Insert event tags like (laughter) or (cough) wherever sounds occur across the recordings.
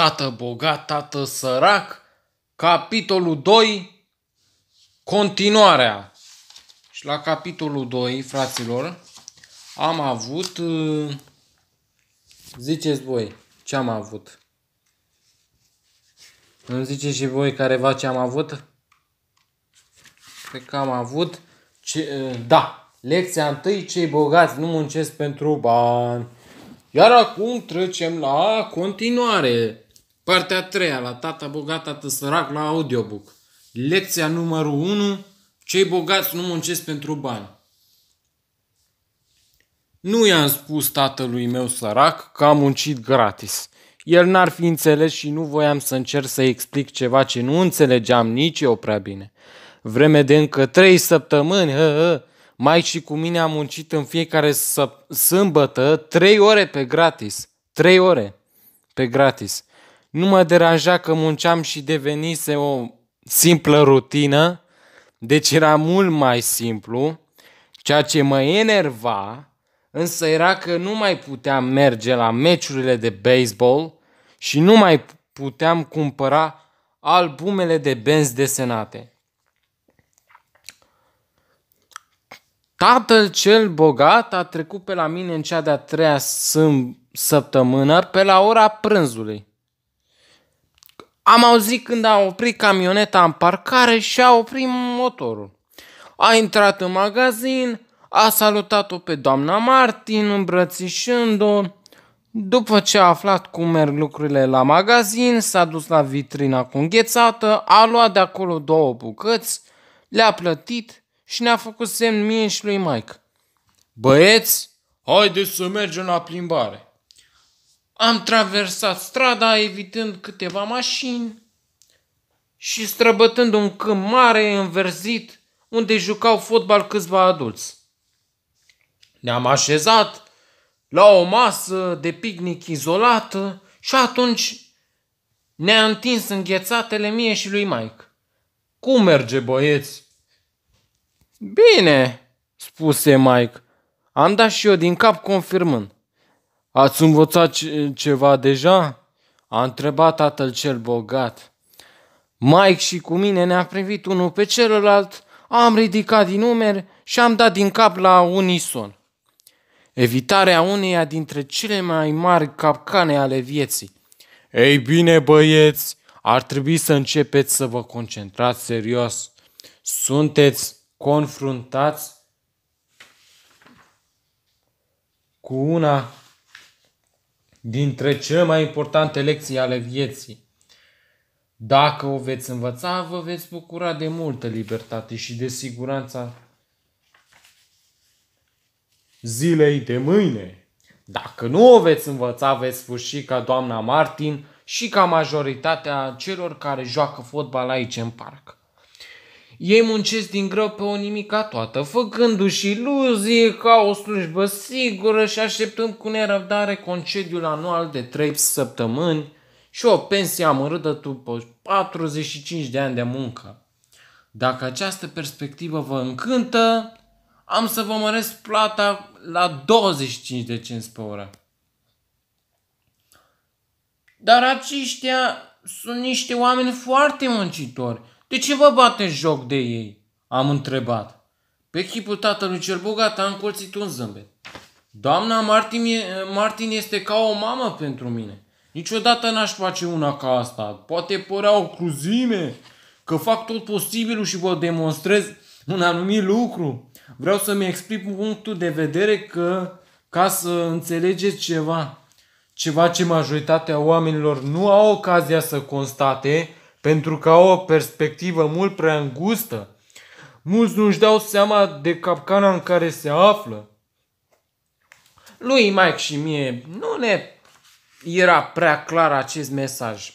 Tată bogat, tată sărac, capitolul 2, continuarea. Și la capitolul 2, fraților, am avut, ă, ziceți voi, ce am avut? Îmi ziceți și voi careva ce am avut? Cred că am avut, ce, ă, da, lecția întâi, cei bogați nu muncesc pentru bani. Iar acum trecem la continuare. Partea a treia, la tata bogat, tată sărac, la audiobook. Lecția numărul 1, cei bogați nu muncesc pentru bani. Nu i-am spus tatălui meu sărac că am muncit gratis. El n-ar fi înțeles și nu voiam să încerc să explic ceva ce nu înțelegeam nici eu prea bine. Vreme de încă trei săptămâni, hă, hă, mai și cu mine am muncit în fiecare săp- sâmbătă trei ore pe gratis. Trei ore pe gratis. Nu mă deranja că munceam și devenise o simplă rutină, deci era mult mai simplu. Ceea ce mă enerva însă era că nu mai puteam merge la meciurile de baseball și nu mai puteam cumpăra albumele de benzi desenate. Tatăl cel bogat a trecut pe la mine în cea de-a treia săptămână pe la ora prânzului. Am auzit când a oprit camioneta în parcare și a oprit motorul. A intrat în magazin, a salutat-o pe doamna Martin îmbrățișând-o. După ce a aflat cum merg lucrurile la magazin, s-a dus la vitrina cu înghețată, a luat de acolo două bucăți, le-a plătit și ne-a făcut semn mie și lui Mike. Băieți, haideți să mergem la plimbare. Am traversat strada evitând câteva mașini și străbătând un câmp mare înverzit unde jucau fotbal câțiva adulți. Ne-am așezat la o masă de picnic izolată și atunci ne-a întins înghețatele mie și lui Mike. Cum merge, băieți? Bine, spuse Mike. Am dat și eu din cap confirmând. Ați învățat ceva deja?" a întrebat tatăl cel bogat. Mike și cu mine ne-a privit unul pe celălalt, am ridicat din umeri și am dat din cap la unison. Evitarea uneia dintre cele mai mari capcane ale vieții. Ei bine, băieți, ar trebui să începeți să vă concentrați serios. Sunteți confruntați cu una dintre cele mai importante lecții ale vieții. Dacă o veți învăța, vă veți bucura de multă libertate și de siguranța zilei de mâine. Dacă nu o veți învăța, veți sfârși ca doamna Martin și ca majoritatea celor care joacă fotbal aici în parc. Ei muncesc din greu pe o nimica toată, făcându-și iluzii ca o slujbă sigură și așteptând cu nerăbdare concediul anual de 3 săptămâni și o pensie amărâtă după 45 de ani de muncă. Dacă această perspectivă vă încântă, am să vă măresc plata la 25 de cenți pe oră. Dar aceștia sunt niște oameni foarte muncitori de ce vă bateți joc de ei?" am întrebat. Pe chipul tatălui cel bogat a încolțit un zâmbet. Doamna Martin, e, Martin este ca o mamă pentru mine. Niciodată n-aș face una ca asta. Poate părea o cruzime că fac tot posibilul și vă demonstrez un anumit lucru. Vreau să-mi explic punctul de vedere că ca să înțelegeți ceva, ceva ce majoritatea oamenilor nu au ocazia să constate, pentru că au o perspectivă mult prea îngustă. Mulți nu-și dau seama de capcana în care se află. Lui Mike și mie nu ne era prea clar acest mesaj.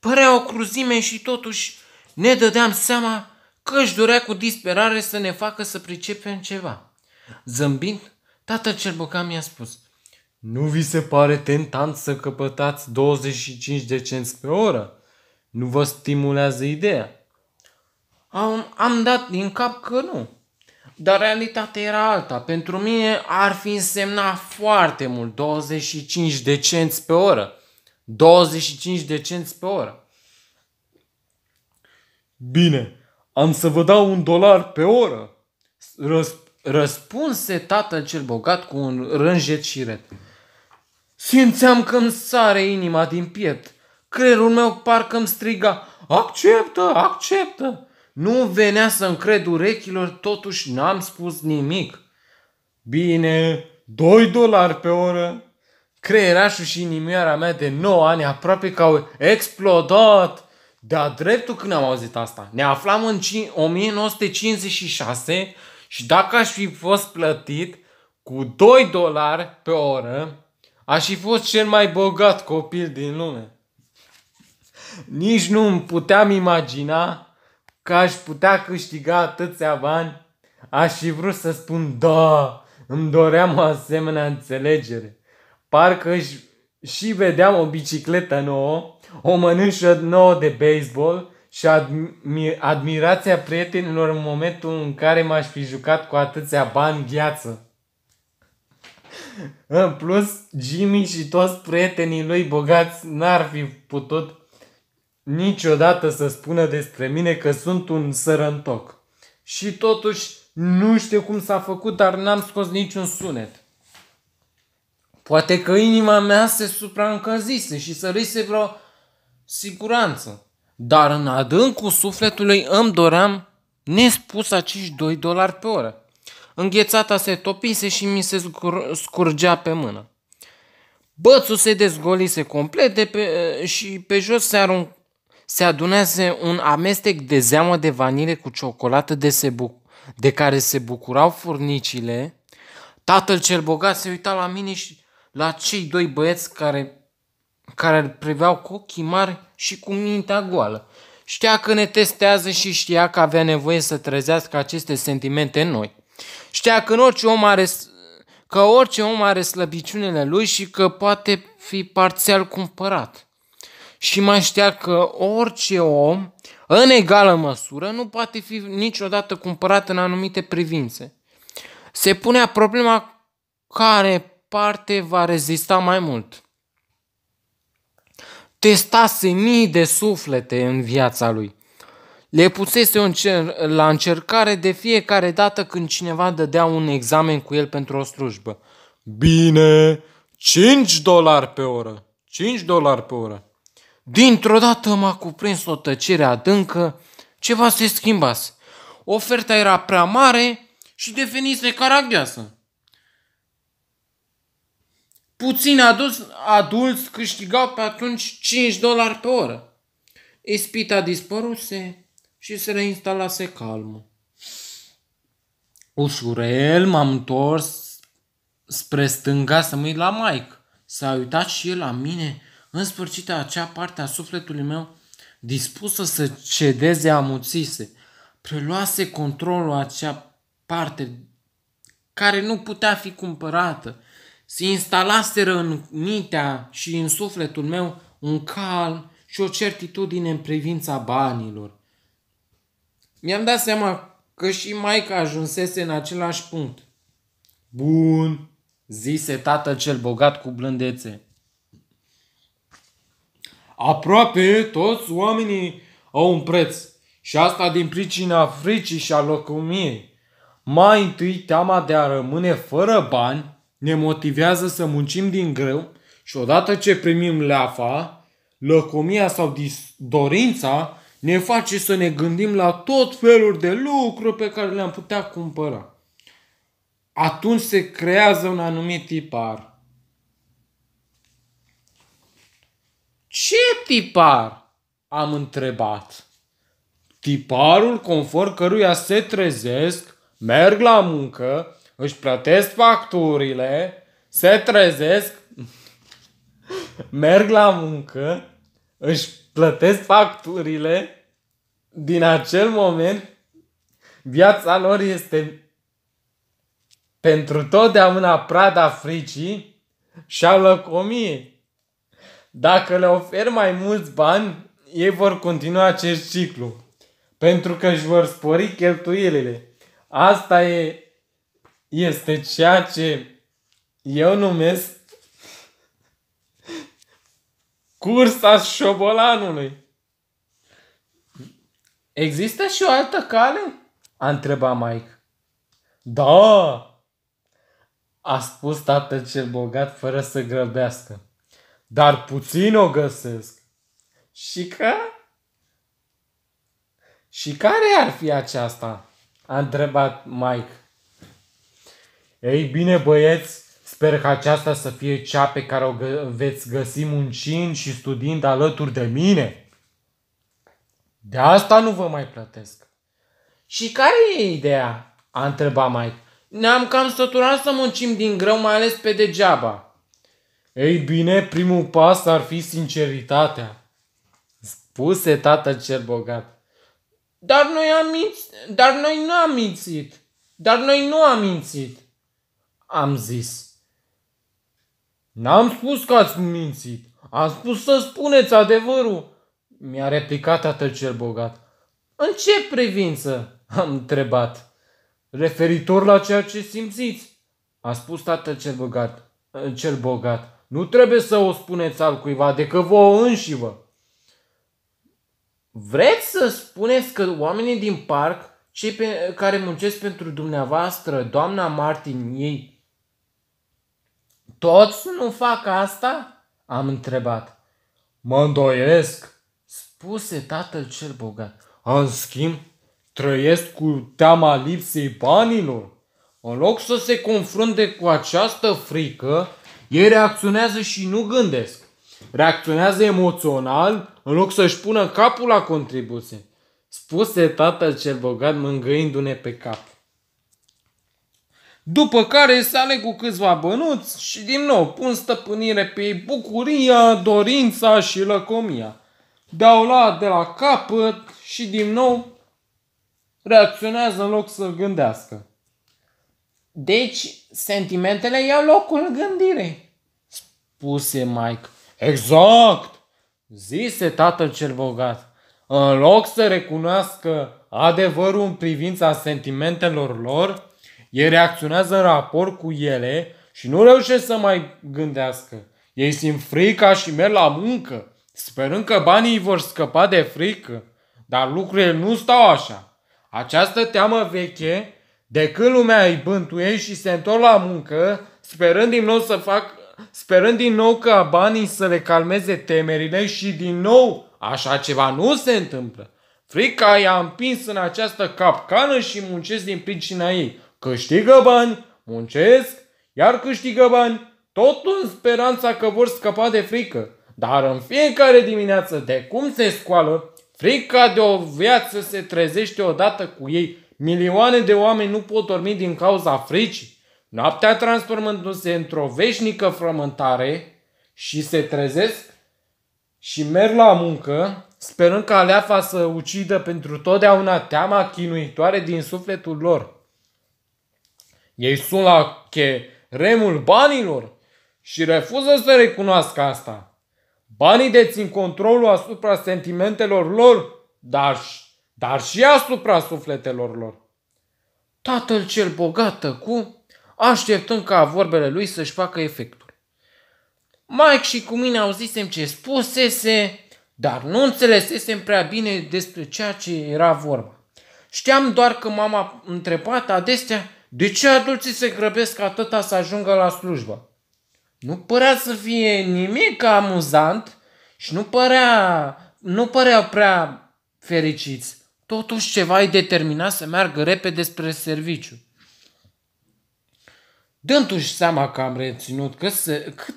Părea o cruzime și totuși ne dădeam seama că își dorea cu disperare să ne facă să pricepem ceva. Zâmbind, tatăl cel bocan mi-a spus – nu vi se pare tentant să căpătați 25 de cenți pe oră? Nu vă stimulează ideea? Am, am dat din cap că nu. Dar realitatea era alta. Pentru mine ar fi însemnat foarte mult 25 de cenți pe oră. 25 de cenți pe oră. Bine, am să vă dau un dolar pe oră. Răs- răspunse tatăl cel bogat cu un rânjet și ret. Simțeam că îmi sare inima din piept. Creierul meu parcă îmi striga, acceptă, acceptă. Nu venea să-mi cred urechilor, totuși n-am spus nimic. Bine, 2 dolari pe oră. Creierașul și inimioara mea de 9 ani aproape că au explodat. Dar dreptul când am auzit asta. Ne aflam în 1956 și dacă aș fi fost plătit cu 2 dolari pe oră, aș fi fost cel mai bogat copil din lume nici nu îmi puteam imagina că aș putea câștiga atâția bani. Aș fi vrut să spun da, îmi doream o asemenea înțelegere. Parcă și, și vedeam o bicicletă nouă, o mănânșă nouă de baseball și admi- admirația prietenilor în momentul în care m-aș fi jucat cu atâția bani gheață. În plus, Jimmy și toți prietenii lui bogați n-ar fi putut niciodată să spună despre mine că sunt un sărăntoc. Și totuși nu știu cum s-a făcut, dar n-am scos niciun sunet. Poate că inima mea se supraîncălzise și se vreo siguranță. Dar în adâncul sufletului îmi doream nespus acești 2 dolari pe oră. Înghețata se topise și mi se scur- scurgea pe mână. Bățul se dezgolise complet de pe, și pe jos se arunc, se adunase un amestec de zeamă de vanile cu ciocolată de, se bu- de care se bucurau furnicile, tatăl cel bogat se uita la mine și la cei doi băieți care, care îl priveau cu ochii mari și cu mintea goală. Știa că ne testează și știa că avea nevoie să trezească aceste sentimente în noi. Știa că în orice om are că orice om are slăbiciunile lui și că poate fi parțial cumpărat și mai știa că orice om, în egală măsură, nu poate fi niciodată cumpărat în anumite privințe. Se punea problema care parte va rezista mai mult. Testase mii de suflete în viața lui. Le pusese la încercare de fiecare dată când cineva dădea un examen cu el pentru o slujbă. Bine, 5 dolari pe oră. 5 dolari pe oră. Dintr-o dată m-a cuprins o tăcere adâncă, ceva se schimbase. Oferta era prea mare și devenise caragheasă. Puțini adulți, adulți câștigau pe atunci 5 dolari pe oră. Ispita dispăruse și se reinstalase calmul. Ușurel m-am întors spre stânga să mă uit la Mike. S-a uitat și el la mine în sfârșit acea parte a sufletului meu dispusă să cedeze amuțise, preluase controlul acea parte care nu putea fi cumpărată, se instalaseră în mintea și în sufletul meu un calm și o certitudine în privința banilor. Mi-am dat seama că și maica ajunsese în același punct. Bun, zise tată cel bogat cu blândețe. Aproape toți oamenii au un preț. Și asta din pricina fricii și a locumiei. Mai întâi, teama de a rămâne fără bani ne motivează să muncim din greu și odată ce primim leafa, lăcomia sau dis- dorința ne face să ne gândim la tot felul de lucruri pe care le-am putea cumpăra. Atunci se creează un anumit tipar. Ce tipar? Am întrebat. Tiparul conform căruia se trezesc, merg la muncă, își plătesc facturile, se trezesc, merg la muncă, își plătesc facturile, din acel moment viața lor este pentru totdeauna prada fricii și a lăcomiei. Dacă le ofer mai mulți bani, ei vor continua acest ciclu, pentru că își vor spori cheltuielile. Asta e, este ceea ce eu numesc cursa șobolanului. Există și o altă cale? A întrebat Mike. Da, a spus tatăl cel bogat fără să grăbească. Dar puțin o găsesc. Și că? Și care ar fi aceasta? A întrebat Mike. Ei bine, băieți, sper că aceasta să fie cea pe care o gă- veți găsi muncind și studiind alături de mine. De asta nu vă mai plătesc. Și care e ideea? A întrebat Mike. Ne-am cam săturat să muncim din greu, mai ales pe degeaba. Ei bine, primul pas ar fi sinceritatea. Spuse tată cel bogat. Dar noi am minț- dar noi nu am mințit. Dar noi nu am mințit. Am zis. N-am spus că ați mințit. Am spus să spuneți adevărul. Mi-a replicat tatăl cel bogat. În ce privință? Am întrebat. Referitor la ceea ce simțiți, a spus tatăl cel bogat. Cel bogat. Nu trebuie să o spuneți al cuiva, decât vouă înși vă. Vreți să spuneți că oamenii din parc, cei pe care muncesc pentru dumneavoastră, doamna Martin, ei, toți nu fac asta? Am întrebat. Mă îndoiesc, spuse tatăl cel bogat. În schimb, trăiesc cu teama lipsei banilor. În loc să se confrunte cu această frică, ei reacționează și nu gândesc. Reacționează emoțional în loc să-și pună capul la contribuție. Spuse tatăl cel bogat mângâindu-ne pe cap. După care sale cu câțiva bănuți și din nou pun stăpânire pe ei bucuria, dorința și lăcomia. Dau la de la capăt și din nou reacționează în loc să gândească. Deci, sentimentele iau locul gândire, spuse Mike. Exact, zise tatăl cel bogat. În loc să recunoască adevărul în privința sentimentelor lor, ei reacționează în raport cu ele și nu reușesc să mai gândească. Ei simt frica și merg la muncă, sperând că banii îi vor scăpa de frică. Dar lucrurile nu stau așa. Această teamă veche de când lumea îi bântuie și se întorc la muncă, sperând din nou să fac, sperând din nou ca banii să le calmeze temerile și din nou așa ceva nu se întâmplă. Frica i-a împins în această capcană și muncesc din pricina ei. Câștigă bani, muncesc, iar câștigă bani, tot în speranța că vor scăpa de frică. Dar în fiecare dimineață, de cum se scoală, frica de o viață se trezește odată cu ei Milioane de oameni nu pot dormi din cauza fricii. Noaptea transformându-se într-o veșnică frământare și se trezesc și merg la muncă, sperând ca aleafa să ucidă pentru totdeauna teama chinuitoare din sufletul lor. Ei sunt la che remul banilor și refuză să recunoască asta. Banii dețin controlul asupra sentimentelor lor, dar dar și asupra sufletelor lor. Tatăl cel bogat cu așteptând ca vorbele lui să-și facă efectul. Mike și cu mine auzisem ce spusese, dar nu înțelesesem prea bine despre ceea ce era vorba. Știam doar că mama întrebat adesea de ce adulții se grăbesc atâta să ajungă la slujbă. Nu părea să fie nimic amuzant și nu părea, nu părea prea fericiți totuși ceva ai determinat să meargă repede spre serviciu. Dându-și seama că am reținut că se, cât,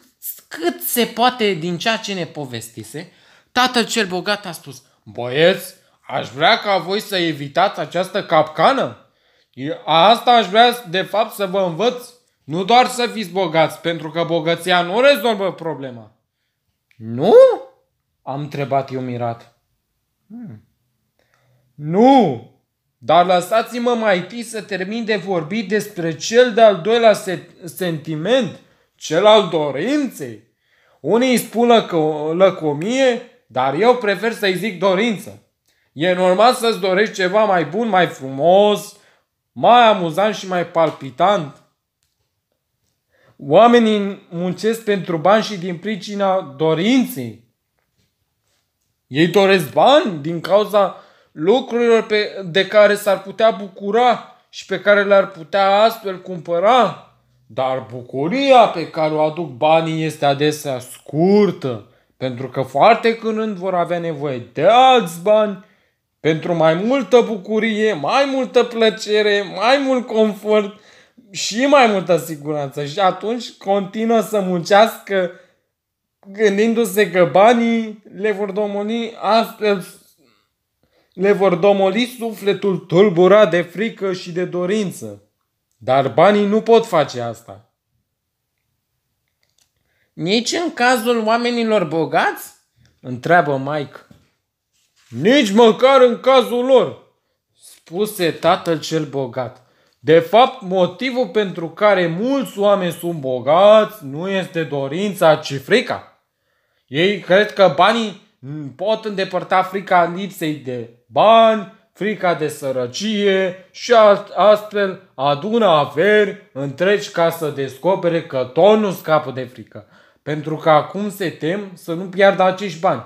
cât se poate din ceea ce ne povestise, tatăl cel bogat a spus, Băieți, aș vrea ca voi să evitați această capcană. Asta aș vrea de fapt să vă învăț. Nu doar să fiți bogați, pentru că bogăția nu rezolvă problema. Nu? Am întrebat eu mirat. Hmm. Nu! Dar lăsați-mă mai întâi să termin de vorbit despre cel de-al doilea se- sentiment, cel al dorinței. Unii spun lăco- lăcomie, dar eu prefer să-i zic dorință. E normal să-ți dorești ceva mai bun, mai frumos, mai amuzant și mai palpitant. Oamenii muncesc pentru bani și din pricina dorinței. Ei doresc bani din cauza lucrurilor pe, de care s-ar putea bucura și pe care le-ar putea astfel cumpăra. Dar bucuria pe care o aduc banii este adesea scurtă, pentru că foarte curând vor avea nevoie de alți bani pentru mai multă bucurie, mai multă plăcere, mai mult confort și mai multă siguranță. Și atunci continuă să muncească gândindu-se că banii le vor domoni astfel le vor domoli sufletul tulburat de frică și de dorință. Dar banii nu pot face asta. Nici în cazul oamenilor bogați? Întreabă Mike. Nici măcar în cazul lor, spuse tatăl cel bogat. De fapt, motivul pentru care mulți oameni sunt bogați nu este dorința, ci frica. Ei cred că banii Mm, pot îndepărta frica lipsei de bani, frica de sărăcie și astfel adună averi întregi ca să descopere că tot nu scapă de frică, pentru că acum se tem să nu piardă acești bani.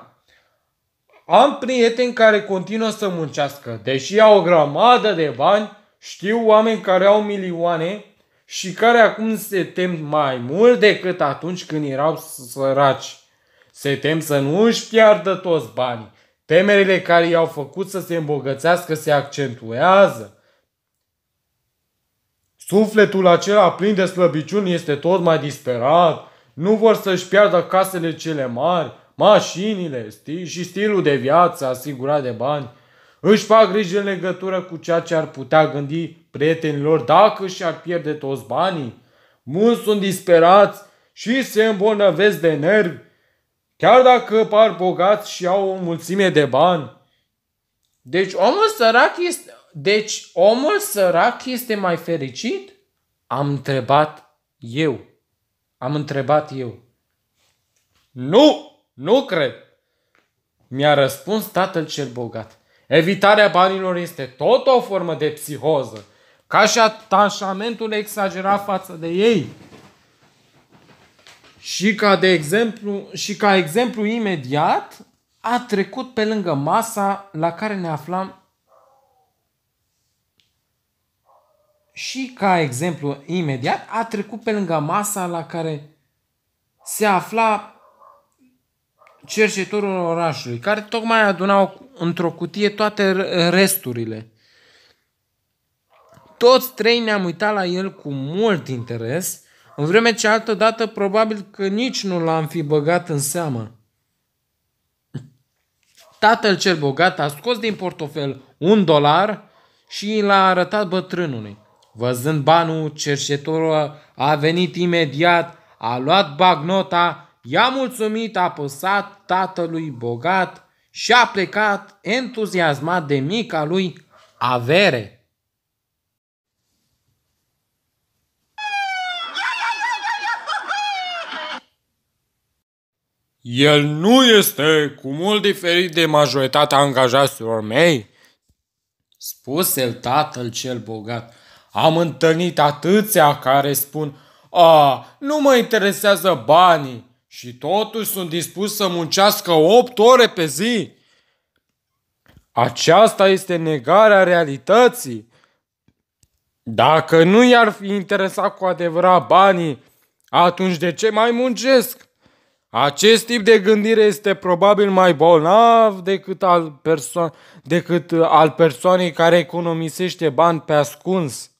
Am prieteni care continuă să muncească, deși au o grămadă de bani, știu oameni care au milioane și care acum se tem mai mult decât atunci când erau săraci. Se tem să nu își piardă toți banii. Temerile care i-au făcut să se îmbogățească se accentuează. Sufletul acela plin de slăbiciuni este tot mai disperat. Nu vor să-și piardă casele cele mari, mașinile sti- și stilul de viață asigurat de bani. Își fac grijă în legătură cu ceea ce ar putea gândi prietenilor dacă și-ar pierde toți banii. Mulți sunt disperați și se îmbolnăvesc de nervi Chiar dacă par bogați și au o mulțime de bani. Deci omul sărac este, deci omul sărac este mai fericit? Am întrebat eu. Am întrebat eu. Nu, nu cred. Mi-a răspuns tatăl cel bogat. Evitarea banilor este tot o formă de psihoză, ca și atașamentul exagerat față de ei. Și ca, de exemplu, și ca exemplu imediat a trecut pe lângă masa la care ne aflam și ca exemplu imediat a trecut pe lângă masa la care se afla cercetorul orașului, care tocmai adunau într-o cutie toate resturile. Toți trei ne-am uitat la el cu mult interes – în vreme ce altădată dată probabil că nici nu l-am fi băgat în seamă. Tatăl cel bogat a scos din portofel un dolar și l-a arătat bătrânului. Văzând banul, cerșetorul a venit imediat, a luat bagnota, i-a mulțumit, a păsat tatălui bogat și a plecat entuziasmat de mica lui avere. El nu este cu mult diferit de majoritatea angajaților mei, spuse tatăl cel bogat. Am întâlnit atâția care spun, a, nu mă interesează banii și totuși sunt dispus să muncească 8 ore pe zi. Aceasta este negarea realității. Dacă nu i-ar fi interesat cu adevărat banii, atunci de ce mai muncesc? Acest tip de gândire este probabil mai bolnav decât al, perso- decât uh, al persoanei care economisește bani pe ascuns.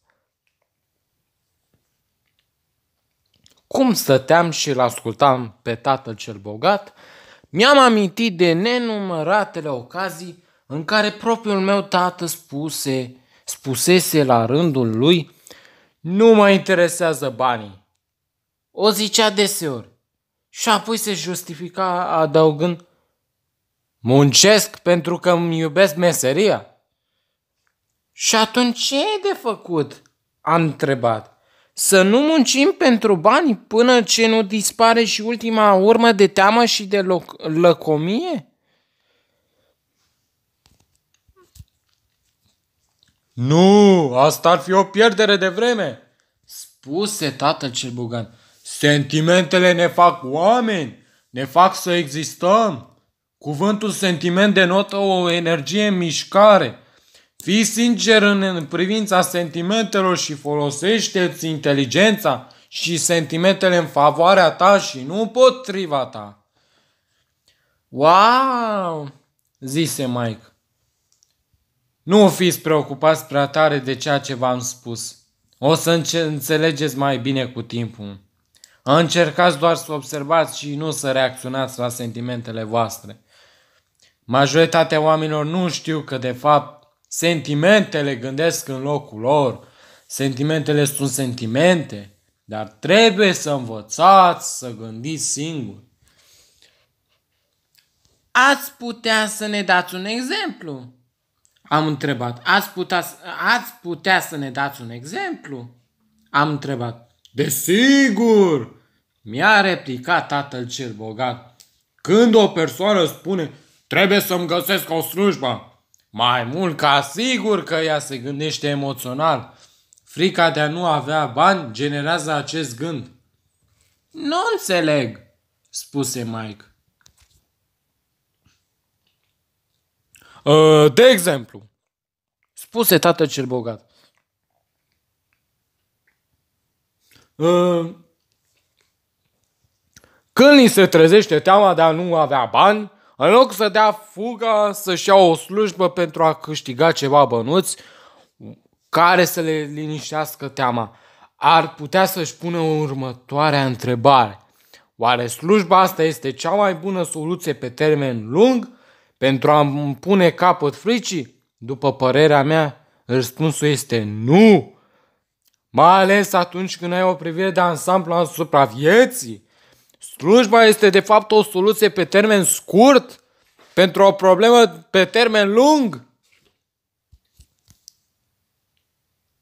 Cum stăteam și îl ascultam pe tatăl cel bogat, mi-am amintit de nenumăratele ocazii în care propriul meu tată spuse, spusese la rândul lui, nu mă interesează banii. O zicea deseori, și apoi se justifica adăugând Muncesc pentru că îmi iubesc meseria. Și atunci ce e de făcut? Am întrebat. Să nu muncim pentru bani până ce nu dispare și ultima urmă de teamă și de loc- lăcomie? Nu, asta ar fi o pierdere de vreme, spuse tatăl cel bogan. Sentimentele ne fac oameni, ne fac să existăm. Cuvântul sentiment denotă o energie în mișcare. Fii sincer în privința sentimentelor și folosește-ți inteligența și sentimentele în favoarea ta și nu împotriva ta. Wow! zise Mike. Nu fiți preocupați prea tare de ceea ce v-am spus. O să înțelegeți mai bine cu timpul. Încercați doar să observați și nu să reacționați la sentimentele voastre. Majoritatea oamenilor nu știu că, de fapt, sentimentele gândesc în locul lor. Sentimentele sunt sentimente, dar trebuie să învățați să gândiți singuri. Ați putea să ne dați un exemplu? Am întrebat. Ați putea, ați putea să ne dați un exemplu? Am întrebat. Desigur! Mi-a replicat tatăl cel bogat. Când o persoană spune, trebuie să-mi găsesc o slujbă, mai mult ca sigur că ea se gândește emoțional. Frica de a nu avea bani generează acest gând. Nu înțeleg, spuse Mike. Ă, de exemplu, spuse tatăl cel bogat. Ă, când li se trezește teama de a nu avea bani, în loc să dea fuga să-și ia o slujbă pentru a câștiga ceva bănuți care să le liniștească teama, ar putea să-și pună următoarea întrebare. Oare slujba asta este cea mai bună soluție pe termen lung pentru a mi pune capăt fricii? După părerea mea, răspunsul este nu mai ales atunci când ai o privire de ansamblu asupra vieții. Slujba este de fapt o soluție pe termen scurt pentru o problemă pe termen lung.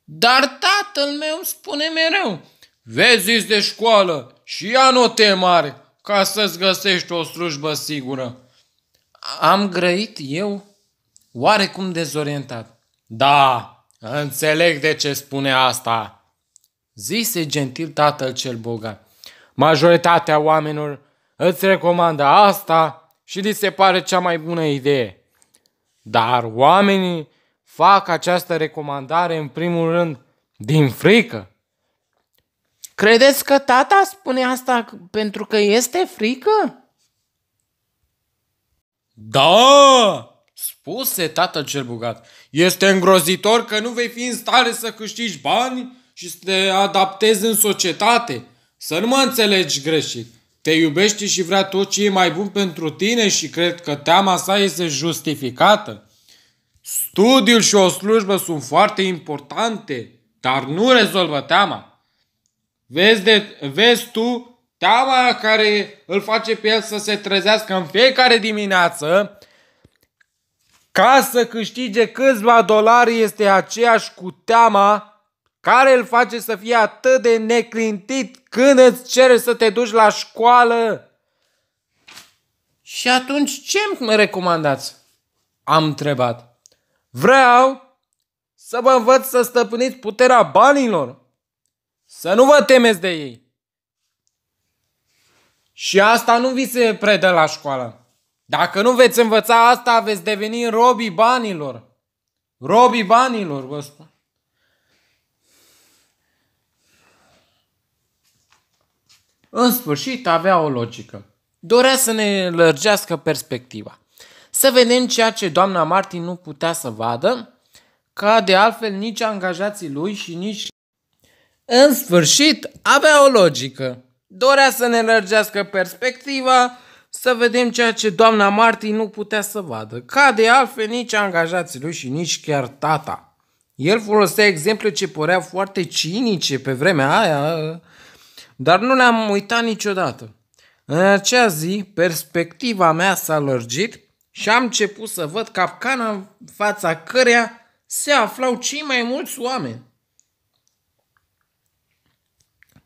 Dar tatăl meu îmi spune mereu, vezi de școală și ia note mari ca să-ți găsești o slujbă sigură. Am grăit eu? Oarecum dezorientat. Da, înțeleg de ce spune asta zise gentil tatăl cel bogat. Majoritatea oamenilor îți recomandă asta și li se pare cea mai bună idee. Dar oamenii fac această recomandare în primul rând din frică. Credeți că tata spune asta pentru că este frică? Da! Spuse tatăl cel bogat. Este îngrozitor că nu vei fi în stare să câștigi bani și să te adaptezi în societate. Să nu mă înțelegi greșit. Te iubește și vrea tot ce e mai bun pentru tine și cred că teama sa este justificată. Studiul și o slujbă sunt foarte importante, dar nu rezolvă teama. Vezi, de, vezi tu teama care îl face pe el să se trezească în fiecare dimineață ca să câștige câțiva dolari este aceeași cu teama care îl face să fie atât de neclintit când îți cere să te duci la școală? Și atunci ce îmi recomandați? Am întrebat. Vreau să vă învăț să stăpâniți puterea banilor. Să nu vă temeți de ei. Și asta nu vi se predă la școală. Dacă nu veți învăța asta, veți deveni robii banilor. Robii banilor, vă spun. în sfârșit avea o logică. Dorea să ne lărgească perspectiva. Să vedem ceea ce doamna Martin nu putea să vadă, ca de altfel nici angajații lui și nici... În sfârșit, avea o logică. Dorea să ne lărgească perspectiva, să vedem ceea ce doamna Martin nu putea să vadă, ca de altfel nici angajații lui și nici chiar tata. El folosea exemple ce păreau foarte cinice pe vremea aia, dar nu le-am uitat niciodată. În acea zi, perspectiva mea s-a lărgit și am început să văd capcana în fața căreia se aflau cei mai mulți oameni.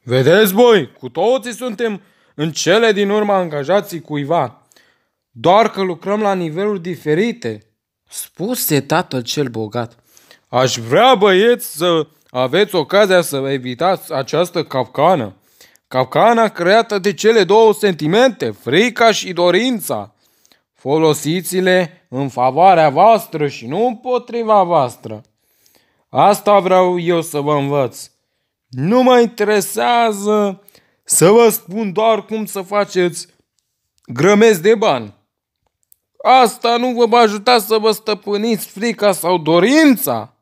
Vedeți voi, cu toții suntem în cele din urmă angajații cuiva, doar că lucrăm la niveluri diferite, spuse tatăl cel bogat. Aș vrea, băieți, să aveți ocazia să evitați această capcană. Capcana creată de cele două sentimente, frica și dorința. Folosiți-le în favoarea voastră și nu împotriva voastră. Asta vreau eu să vă învăț. Nu mă interesează să vă spun doar cum să faceți grămezi de bani. Asta nu vă va ajuta să vă stăpâniți frica sau dorința.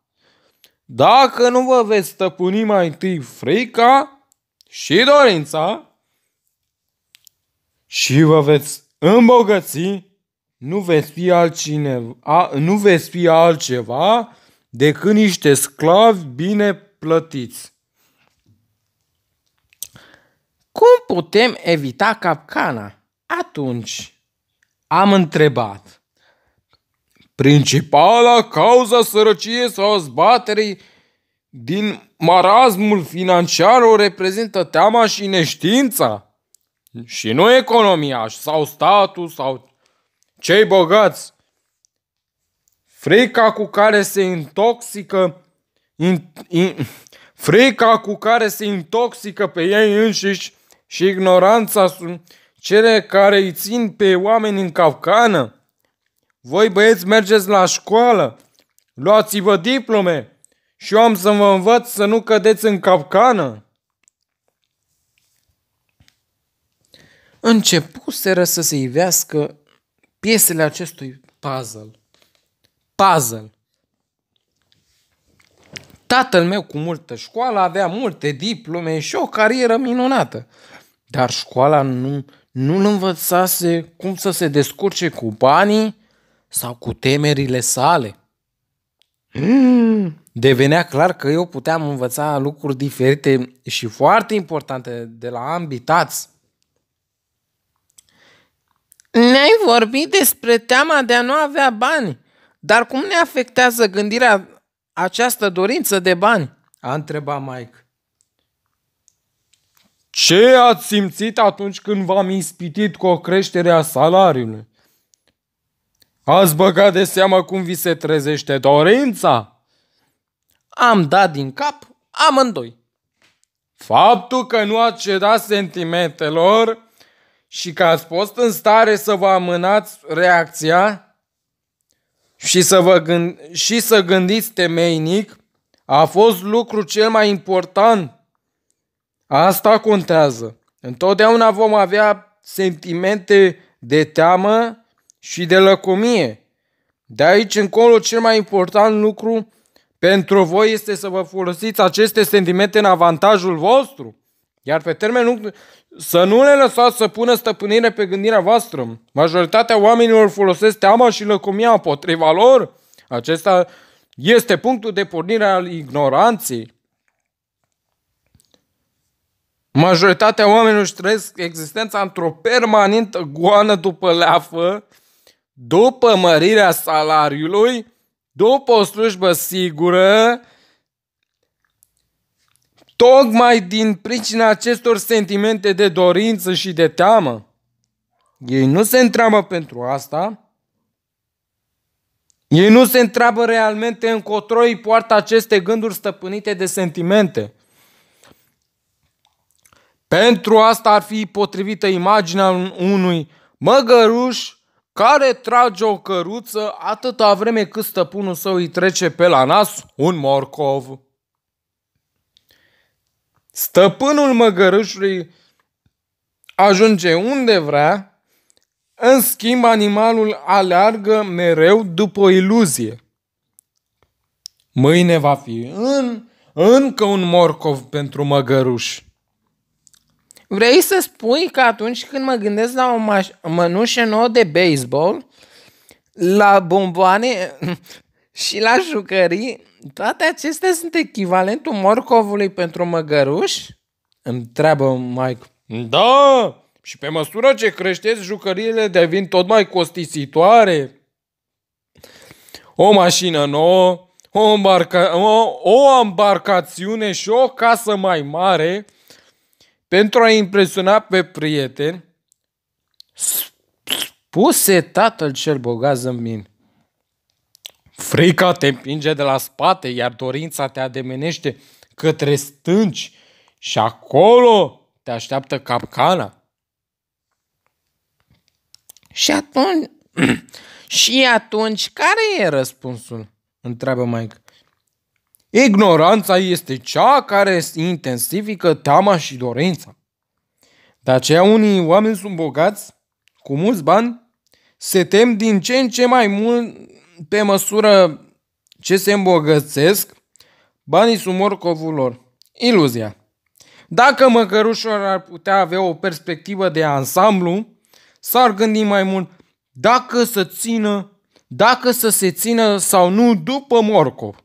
Dacă nu vă veți stăpâni mai întâi frica, și dorința și vă veți îmbogăți, nu veți fi, altcineva, nu veți fi altceva decât niște sclavi bine plătiți. Cum putem evita capcana? Atunci am întrebat. Principala cauza sărăciei sau zbaterii din marasmul financiar o reprezintă teama și neștiința. Și nu economia sau statul sau cei bogați. Frica cu care se intoxică in, in, frica cu care se intoxică pe ei înșiși și ignoranța sunt cele care îi țin pe oameni în capcană. Voi băieți mergeți la școală, luați-vă diplome, și eu am să vă învăț să nu cădeți în capcană? Începuseră să se ivească piesele acestui puzzle. Puzzle. Tatăl meu cu multă școală avea multe diplome și o carieră minunată. Dar școala nu, nu-l învățase cum să se descurce cu banii sau cu temerile sale. (gasps) Mm devenea clar că eu puteam învăța lucruri diferite și foarte importante de la ambii tați. Ne-ai vorbit despre teama de a nu avea bani, dar cum ne afectează gândirea această dorință de bani? A întrebat Mike. Ce ați simțit atunci când v-am ispitit cu o creștere a salariului? Ați băgat de seamă cum vi se trezește dorința? Am dat din cap amândoi. Faptul că nu ați cedat sentimentelor și că ați fost în stare să vă amânați reacția și să, vă gând- și să gândiți temeinic a fost lucru cel mai important. Asta contează. Întotdeauna vom avea sentimente de teamă și de lăcomie. De aici încolo cel mai important lucru pentru voi este să vă folosiți aceste sentimente în avantajul vostru. Iar pe termen lung, să nu le lăsați să pună stăpânire pe gândirea voastră. Majoritatea oamenilor folosesc teama și lăcomia împotriva lor. Acesta este punctul de pornire al ignoranței. Majoritatea oamenilor își trăiesc existența într-o permanentă goană după leafă, după mărirea salariului, după o slujbă sigură, tocmai din pricina acestor sentimente de dorință și de teamă. Ei nu se întreabă pentru asta. Ei nu se întreabă realmente încotro îi poartă aceste gânduri stăpânite de sentimente. Pentru asta ar fi potrivită imaginea unui măgăruș care trage o căruță atâta vreme cât stăpânul său îi trece pe la nas un morcov. Stăpânul măgărâșului ajunge unde vrea, în schimb animalul aleargă mereu după iluzie. Mâine va fi în, încă un morcov pentru măgăruși. Vrei să spui că atunci când mă gândesc la o maș- mănușă nouă de baseball, la bomboane (laughs) și la jucării, toate acestea sunt echivalentul morcovului pentru măgăruș? Întreabă Mike. Da, și pe măsură ce creșteți, jucăriile devin tot mai costisitoare. O mașină nouă, o, embarca- o, o embarcațiune și o casă mai mare pentru a impresiona pe prieteni, spuse tatăl cel bogat zâmbind. Frica te împinge de la spate, iar dorința te ademenește către stânci și acolo te așteaptă capcana. Și atunci, (clears throat) și atunci, care e răspunsul? Întreabă Mike. Ignoranța este cea care intensifică teama și dorința. De aceea unii oameni sunt bogați, cu mulți bani, se tem din ce în ce mai mult pe măsură ce se îmbogățesc, banii sunt morcovul lor. Iluzia. Dacă măcărușor ar putea avea o perspectivă de ansamblu, s-ar gândi mai mult dacă să țină, dacă să se țină sau nu după morcov.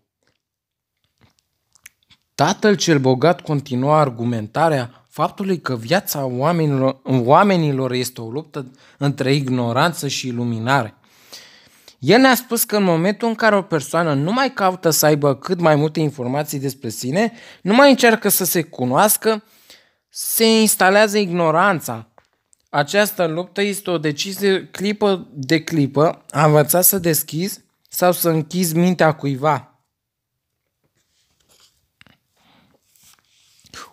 Tatăl cel bogat continua argumentarea faptului că viața oamenilor, oamenilor este o luptă între ignoranță și iluminare. El ne-a spus că în momentul în care o persoană nu mai caută să aibă cât mai multe informații despre sine, nu mai încearcă să se cunoască, se instalează ignoranța. Această luptă este o decizie clipă de clipă, a învăța să deschizi sau să închizi mintea cuiva.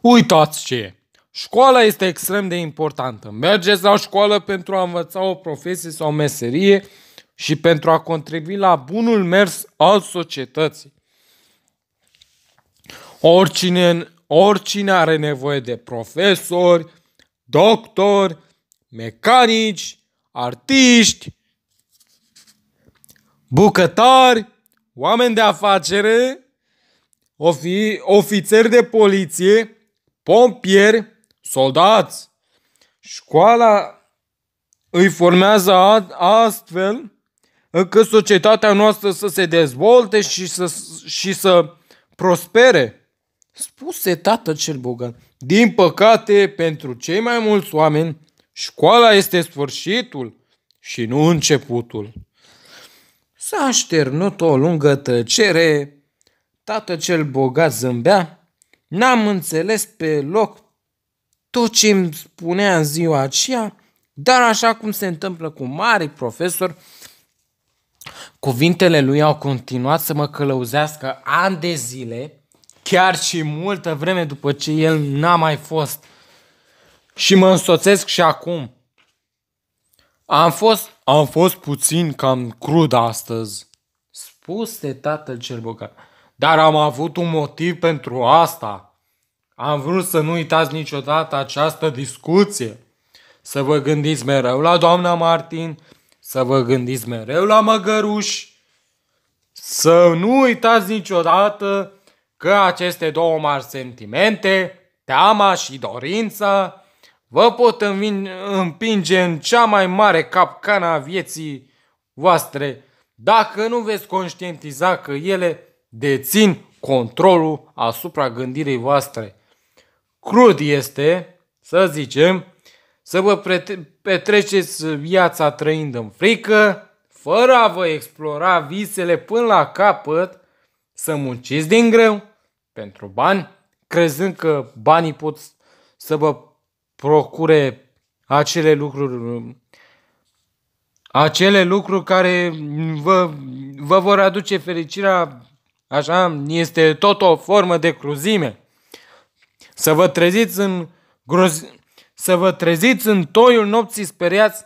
Uitați ce e! Școala este extrem de importantă. Mergeți la școală pentru a învăța o profesie sau o meserie și pentru a contribui la bunul mers al societății. Oricine, oricine are nevoie de profesori, doctori, mecanici, artiști, bucătari, oameni de afacere, ofi, ofițeri de poliție, pompieri, soldați. Școala îi formează astfel încât societatea noastră să se dezvolte și să, și să prospere. Spuse tată cel bogat. Din păcate, pentru cei mai mulți oameni, școala este sfârșitul și nu începutul. S-a așternut o lungă tăcere, tată cel bogat zâmbea N-am înțeles pe loc tot ce îmi spunea în ziua aceea, dar așa cum se întâmplă cu mari profesori, cuvintele lui au continuat să mă călăuzească ani de zile, chiar și multă vreme după ce el n-a mai fost. Și mă însoțesc și acum. Am fost, am fost puțin cam crud astăzi, spuse tatăl cel bogat. Dar am avut un motiv pentru asta. Am vrut să nu uitați niciodată această discuție. Să vă gândiți mereu la doamna Martin, să vă gândiți mereu la măgăruși, să nu uitați niciodată că aceste două mari sentimente, teama și dorința, vă pot împinge în cea mai mare capcană a vieții voastre dacă nu veți conștientiza că ele dețin controlul asupra gândirii voastre. Crud este, să zicem, să vă petreceți viața trăind în frică, fără a vă explora visele până la capăt, să munciți din greu pentru bani, crezând că banii pot să vă procure acele lucruri acele lucruri care vă, vă vor aduce fericirea Așa este tot o formă de cruzime. Să vă treziți în groz... să vă treziți în toiul nopții speriați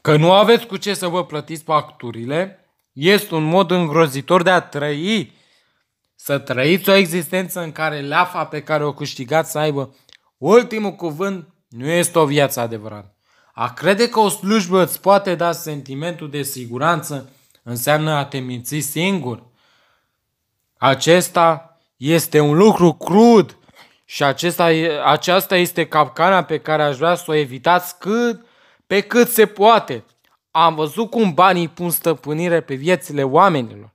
că nu aveți cu ce să vă plătiți facturile, este un mod îngrozitor de a trăi. Să trăiți o existență în care lafa pe care o câștigați să aibă ultimul cuvânt nu este o viață adevărată. A crede că o slujbă îți poate da sentimentul de siguranță înseamnă a te minți singur. Acesta este un lucru crud și acesta, aceasta este capcana pe care aș vrea să o evitați cât, pe cât se poate. Am văzut cum banii pun stăpânire pe viețile oamenilor.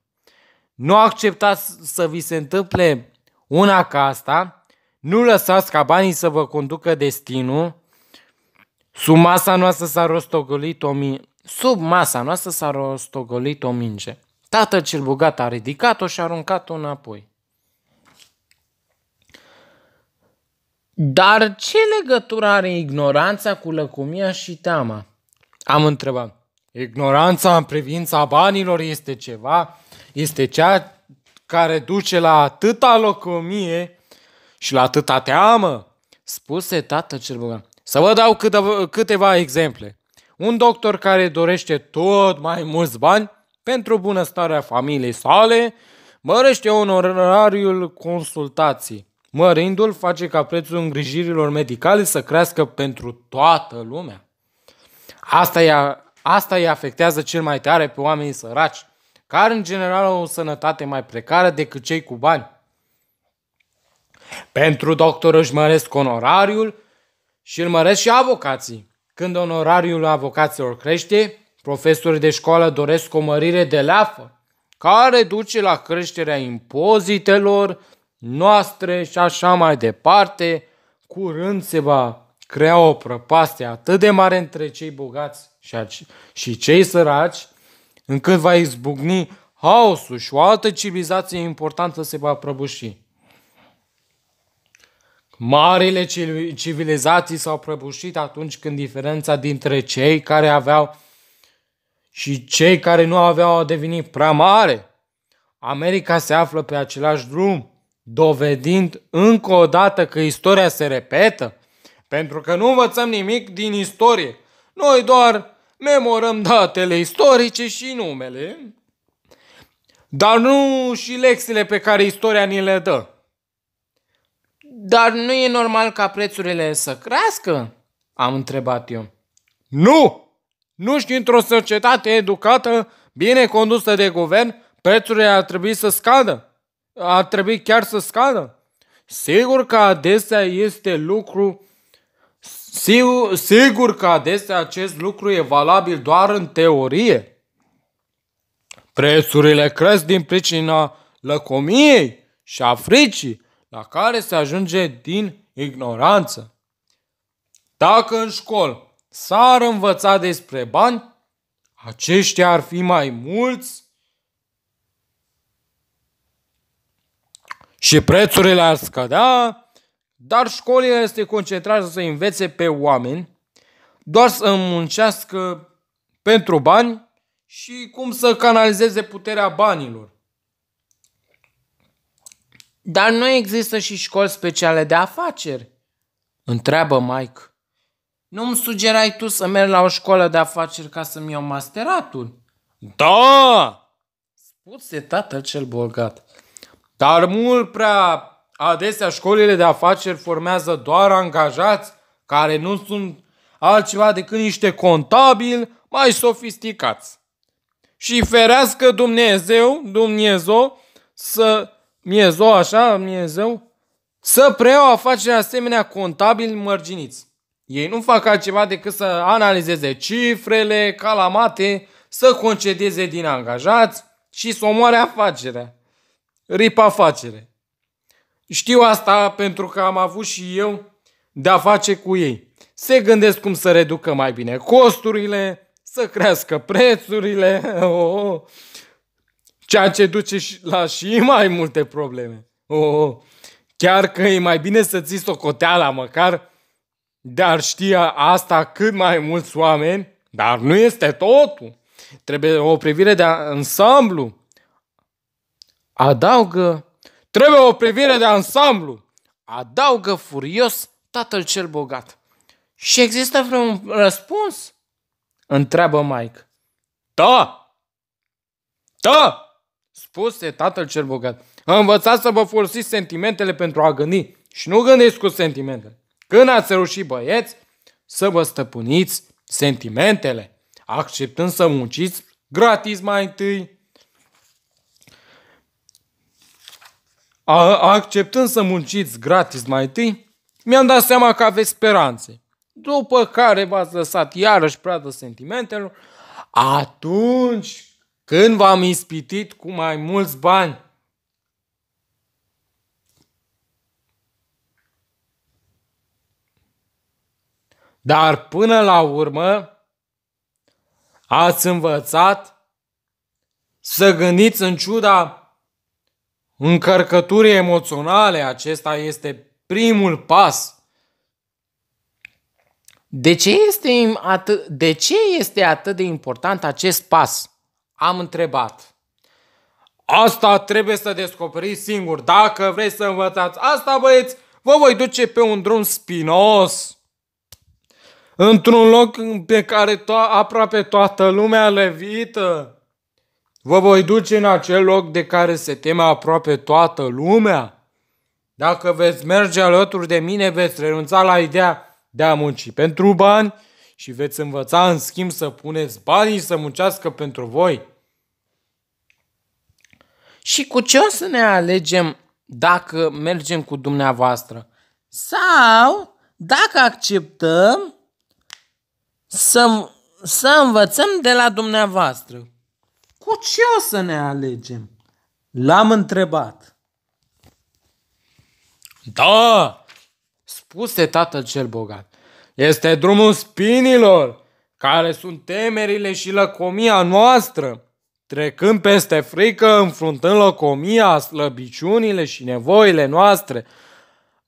Nu acceptați să vi se întâmple una ca asta, nu lăsați ca banii să vă conducă destinul, sumasa noastră s-a rostogolit Sub masa noastră s-a rostogolit o minge. Tatăl cel bogat a ridicat-o și a aruncat-o înapoi. Dar ce legătură are ignoranța cu lăcomia și teama? Am întrebat. Ignoranța în privința banilor este ceva, este cea care duce la atâta locomie și la atâta teamă, spuse tatăl cel bogat. Să vă dau câteva exemple. Un doctor care dorește tot mai mulți bani pentru bunăstarea familiei sale, mărește onorariul consultații. Mărindu-l face ca prețul îngrijirilor medicale să crească pentru toată lumea. Asta e asta îi afectează cel mai tare pe oamenii săraci, care în general au o sănătate mai precară decât cei cu bani. Pentru doctor își măresc onorariul și îl măresc și avocații. Când onorariul avocaților crește, profesorii de școală doresc o mărire de leafă, care duce la creșterea impozitelor noastre și așa mai departe, curând se va crea o prăpastie atât de mare între cei bogați și cei săraci, încât va izbucni haosul și o altă civilizație importantă se va prăbuși. Marile civilizații s-au prăbușit atunci când diferența dintre cei care aveau și cei care nu aveau a devenit prea mare. America se află pe același drum, dovedind încă o dată că istoria se repetă, pentru că nu învățăm nimic din istorie. Noi doar memorăm datele istorice și numele, dar nu și lecțiile pe care istoria ni le dă. Dar nu e normal ca prețurile să crească? Am întrebat eu. Nu! Nu știu, într-o societate educată, bine condusă de guvern, prețurile ar trebui să scadă. Ar trebui chiar să scadă. Sigur că adesea este lucru sigur, sigur că adesea acest lucru e valabil doar în teorie. Prețurile cresc din pricina lăcomiei și a fricii, la care se ajunge din ignoranță. Dacă în școală s-ar învăța despre bani, aceștia ar fi mai mulți și prețurile ar scădea, dar școlile este concentrată să învețe pe oameni doar să muncească pentru bani și cum să canalizeze puterea banilor. Dar nu există și școli speciale de afaceri? Întreabă Mike. Nu-mi sugerai tu să merg la o școală de afaceri ca să-mi iau masteratul? Da! Spuse tatăl cel bogat. Dar mult prea adesea școlile de afaceri formează doar angajați care nu sunt altceva decât niște contabili mai sofisticați. Și ferească Dumnezeu, Dumnezeu, să miezou așa, miezeu, să preiau afacerea asemenea contabili mărginiți. Ei nu fac altceva decât să analizeze cifrele, calamate, să concedeze din angajați și să omoare afacerea. Rip afacere. Știu asta pentru că am avut și eu de-a face cu ei. Se gândesc cum să reducă mai bine costurile, să crească prețurile, (laughs) oh, oh. Ceea ce duce la și mai multe probleme. Oh, oh. Chiar că e mai bine să ții socoteala măcar, dar știa asta cât mai mulți oameni, dar nu este totul. Trebuie o privire de ansamblu. Adaugă. Trebuie o privire de ansamblu. Adaugă furios tatăl cel bogat. Și există vreun răspuns? Întreabă Mike. Da! Da! Spuse tatăl cel bogat, învățați să vă folosiți sentimentele pentru a gândi și nu gândiți cu sentimentele. Când ați reușit băieți, să vă stăpâniți sentimentele, acceptând să munciți gratis mai întâi. A, acceptând să munciți gratis mai întâi, mi-am dat seama că aveți speranțe. După care v-ați lăsat iarăși pradă sentimentelor, atunci când v-am ispitit cu mai mulți bani, Dar până la urmă ați învățat să gândiți în ciuda încărcăturii emoționale. Acesta este primul pas. De ce este atât de, ce este atât de important acest pas? Am întrebat. Asta trebuie să descoperiți singur. Dacă vreți să învățați asta, băieți, vă voi duce pe un drum spinos. Într-un loc pe care to- aproape toată lumea levită. Vă voi duce în acel loc de care se teme aproape toată lumea. Dacă veți merge alături de mine, veți renunța la ideea de a munci pentru bani și veți învăța în schimb să puneți banii să muncească pentru voi și cu ce o să ne alegem dacă mergem cu dumneavoastră? Sau dacă acceptăm să, să învățăm de la dumneavoastră. Cu ce o să ne alegem? L-am întrebat. Da, spuse tatăl cel bogat. Este drumul spinilor, care sunt temerile și lăcomia noastră. Trecând peste frică, înfruntând locomia, slăbiciunile și nevoile noastre,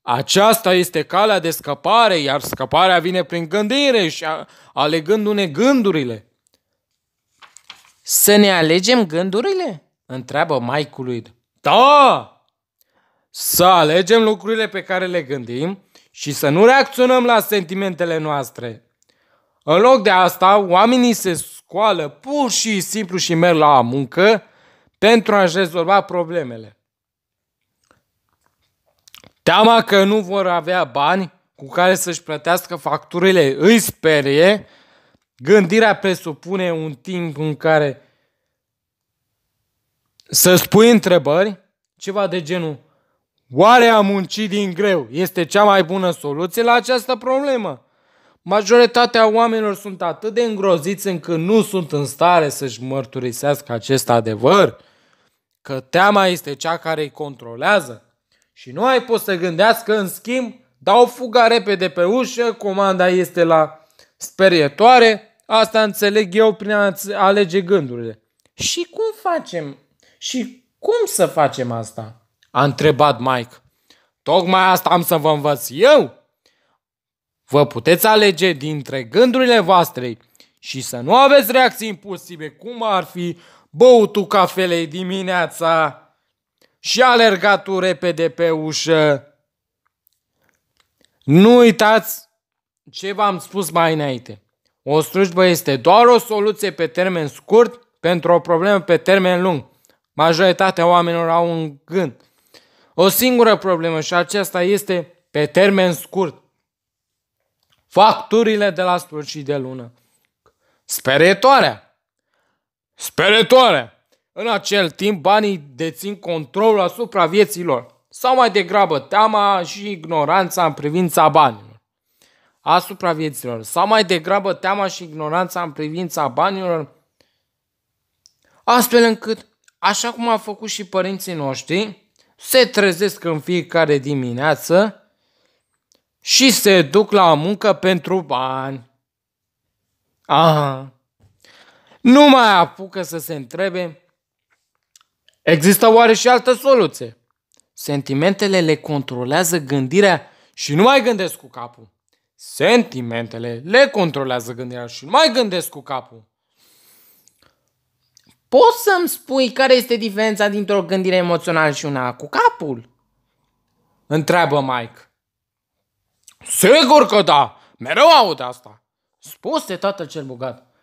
aceasta este calea de scăpare, iar scăparea vine prin gândire și alegându-ne gândurile. Să ne alegem gândurile? Întreabă Maicul lui. Da! Să alegem lucrurile pe care le gândim și să nu reacționăm la sentimentele noastre. În loc de asta, oamenii se școală, pur și simplu și merg la muncă pentru a-și rezolva problemele. Teama că nu vor avea bani cu care să-și plătească facturile îi sperie, gândirea presupune un timp în care să spui întrebări, ceva de genul Oare a muncit din greu este cea mai bună soluție la această problemă? Majoritatea oamenilor sunt atât de îngroziți încât nu sunt în stare să-și mărturisească acest adevăr, că teama este cea care îi controlează. Și nu ai pot să gândească, în schimb, dau fuga repede pe ușă, comanda este la sperietoare, asta înțeleg eu prin a alege gândurile. Și cum facem? Și cum să facem asta? A întrebat Mike. Tocmai asta am să vă învăț eu, Vă puteți alege dintre gândurile voastre și să nu aveți reacții impulsive, cum ar fi băutul cafelei dimineața și alergatul repede pe ușă. Nu uitați ce v-am spus mai înainte. O strujbă este doar o soluție pe termen scurt pentru o problemă pe termen lung. Majoritatea oamenilor au un gând. O singură problemă și aceasta este pe termen scurt facturile de la sfârșit de lună. Sperietoarea! Sperietoarea! În acel timp, banii dețin controlul asupra vieților, sau mai degrabă teama și ignoranța în privința banilor. Asupra vieților, sau mai degrabă teama și ignoranța în privința banilor, astfel încât, așa cum au făcut și părinții noștri, se trezesc în fiecare dimineață și se duc la muncă pentru bani. Aha. Nu mai apucă să se întrebe. Există oare și altă soluție? Sentimentele le controlează gândirea și nu mai gândesc cu capul. Sentimentele le controlează gândirea și nu mai gândesc cu capul. Poți să-mi spui care este diferența dintre o gândire emoțională și una cu capul? Întreabă Mike. Sigur că da! Mereu aud asta! Spuse tatăl cel bogat.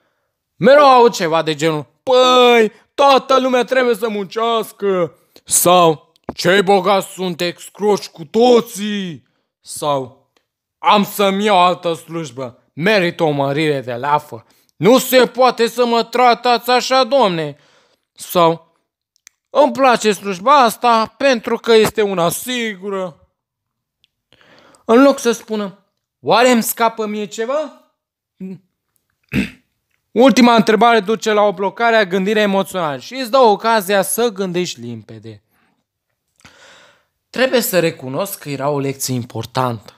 Mereu aud ceva de genul, păi, toată lumea trebuie să muncească. Sau, cei bogați sunt excroși cu toții. Sau, am să-mi iau altă slujbă, merit o mărire de lafă. Nu se poate să mă tratați așa, domne. Sau, îmi place slujba asta pentru că este una sigură. În loc să spună, oare îmi scapă mie ceva? (clears throat) Ultima întrebare duce la o blocare a gândirii emoționale și îți dă ocazia să gândești limpede. Trebuie să recunosc că era o lecție importantă.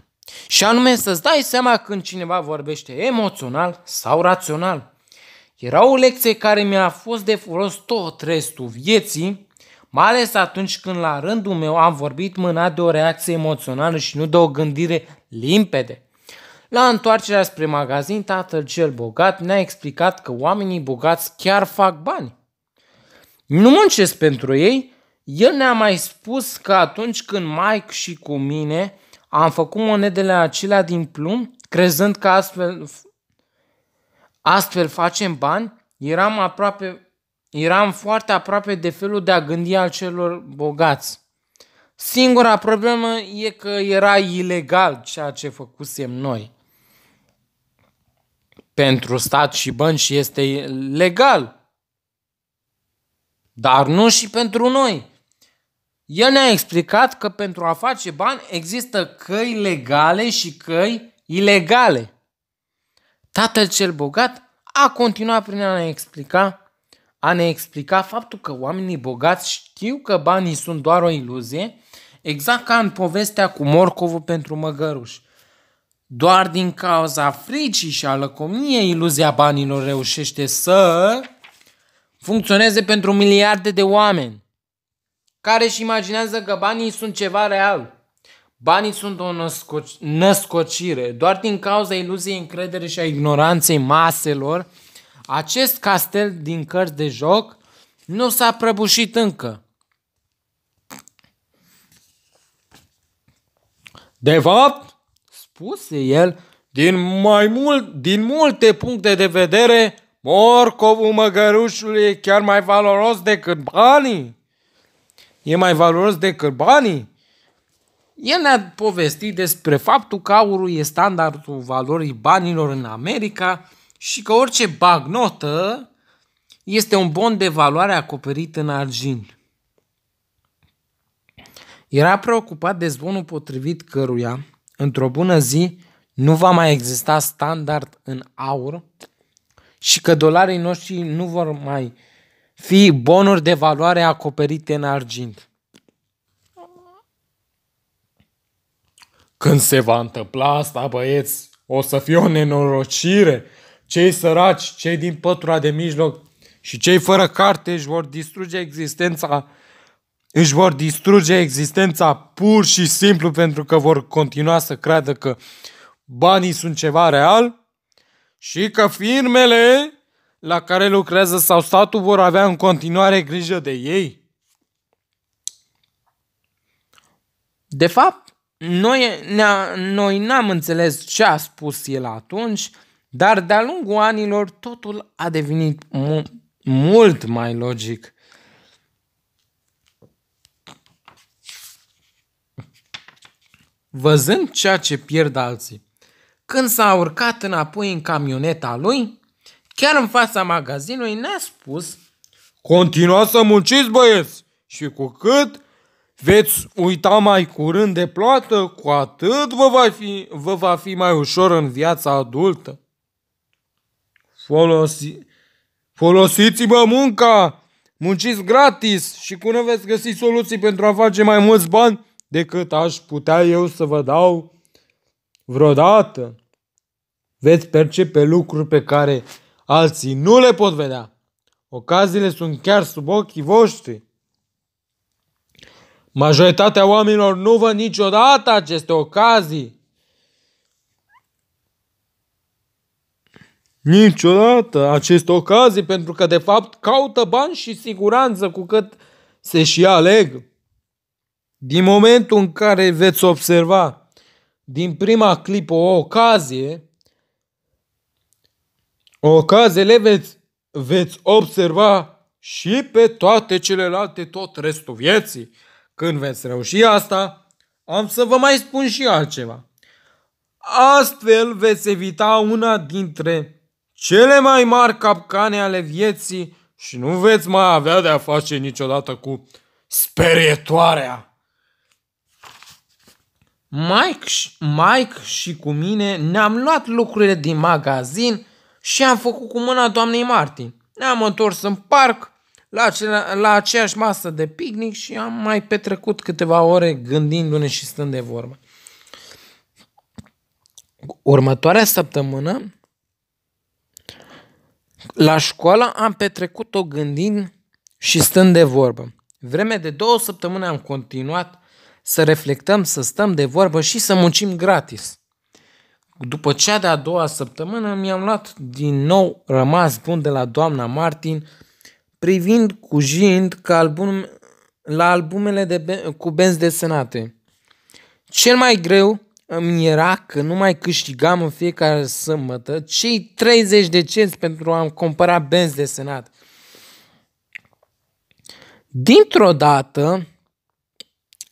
Și anume să-ți dai seama când cineva vorbește emoțional sau rațional. Era o lecție care mi-a fost de folos tot restul vieții mai ales atunci când la rândul meu am vorbit mâna de o reacție emoțională și nu de o gândire limpede. La întoarcerea spre magazin, tatăl cel bogat ne-a explicat că oamenii bogați chiar fac bani. Nu muncesc pentru ei, el ne-a mai spus că atunci când Mike și cu mine am făcut monedele acelea din plumb, crezând că astfel, astfel facem bani, eram aproape Eram foarte aproape de felul de a gândi al celor bogați. Singura problemă e că era ilegal ceea ce făcusem noi. Pentru stat și bănci este legal, dar nu și pentru noi. El ne-a explicat că pentru a face bani există căi legale și căi ilegale. Tatăl cel bogat a continuat prin a ne explica a ne explica faptul că oamenii bogați știu că banii sunt doar o iluzie, exact ca în povestea cu morcovul pentru măgăruș. Doar din cauza fricii și a lăcomiei, iluzia banilor reușește să funcționeze pentru miliarde de oameni care își imaginează că banii sunt ceva real. Banii sunt o născoc- născocire. Doar din cauza iluziei încredere și a ignoranței maselor, acest castel din cărți de joc nu s-a prăbușit încă. De fapt, spuse el, din mai mult, din multe puncte de vedere, morcovul măgărușului e chiar mai valoros decât banii. E mai valoros decât banii? El ne-a povestit despre faptul că aurul e standardul valorii banilor în America și că orice bagnotă este un bon de valoare acoperit în argint. Era preocupat de zvonul potrivit căruia, într-o bună zi, nu va mai exista standard în aur și că dolarii noștri nu vor mai fi bonuri de valoare acoperite în argint. Când se va întâmpla asta, băieți, o să fie o nenorocire cei săraci, cei din pătura de mijloc și cei fără carte își vor distruge existența își vor distruge existența pur și simplu pentru că vor continua să creadă că banii sunt ceva real și că firmele la care lucrează sau statul vor avea în continuare grijă de ei. De fapt, noi, ne noi n-am înțeles ce a spus el atunci, dar de-a lungul anilor totul a devenit mu- mult mai logic. Văzând ceea ce pierd alții, când s-a urcat înapoi în camioneta lui, chiar în fața magazinului ne-a spus Continuați să munciți, băieți, și cu cât veți uita mai curând de plată, cu atât vă va fi, vă va fi mai ușor în viața adultă. Folosi... Folosiți-vă munca! Munciți gratis și cum veți găsi soluții pentru a face mai mulți bani decât aș putea eu să vă dau vreodată. Veți percepe lucruri pe care alții nu le pot vedea. Ocaziile sunt chiar sub ochii voștri. Majoritatea oamenilor nu văd niciodată aceste ocazii niciodată aceste ocazii, pentru că de fapt caută bani și siguranță cu cât se și aleg. Din momentul în care veți observa din prima clipă o ocazie, o ocazie le veți, veți observa și pe toate celelalte tot restul vieții. Când veți reuși asta, am să vă mai spun și altceva. Astfel veți evita una dintre cele mai mari capcane ale vieții și nu veți mai avea de a face niciodată cu sperietoarea. Mike, Mike și cu mine ne-am luat lucrurile din magazin și am făcut cu mâna doamnei Martin. Ne-am întors în parc, la, acela, la aceeași masă de picnic și am mai petrecut câteva ore gândindu-ne și stând de vorbă. Următoarea săptămână la școală am petrecut-o gândind și stând de vorbă. Vreme de două săptămâni am continuat să reflectăm, să stăm de vorbă și să muncim gratis. După cea de-a doua săptămână mi-am luat din nou rămas bun de la doamna Martin, privind cu jind ca album, la albumele de, cu benzi desenate. Cel mai greu îmi era că nu mai câștigam în fiecare sâmbătă cei 30 de cenți pentru a-mi cumpăra benzi de senat. Dintr-o dată,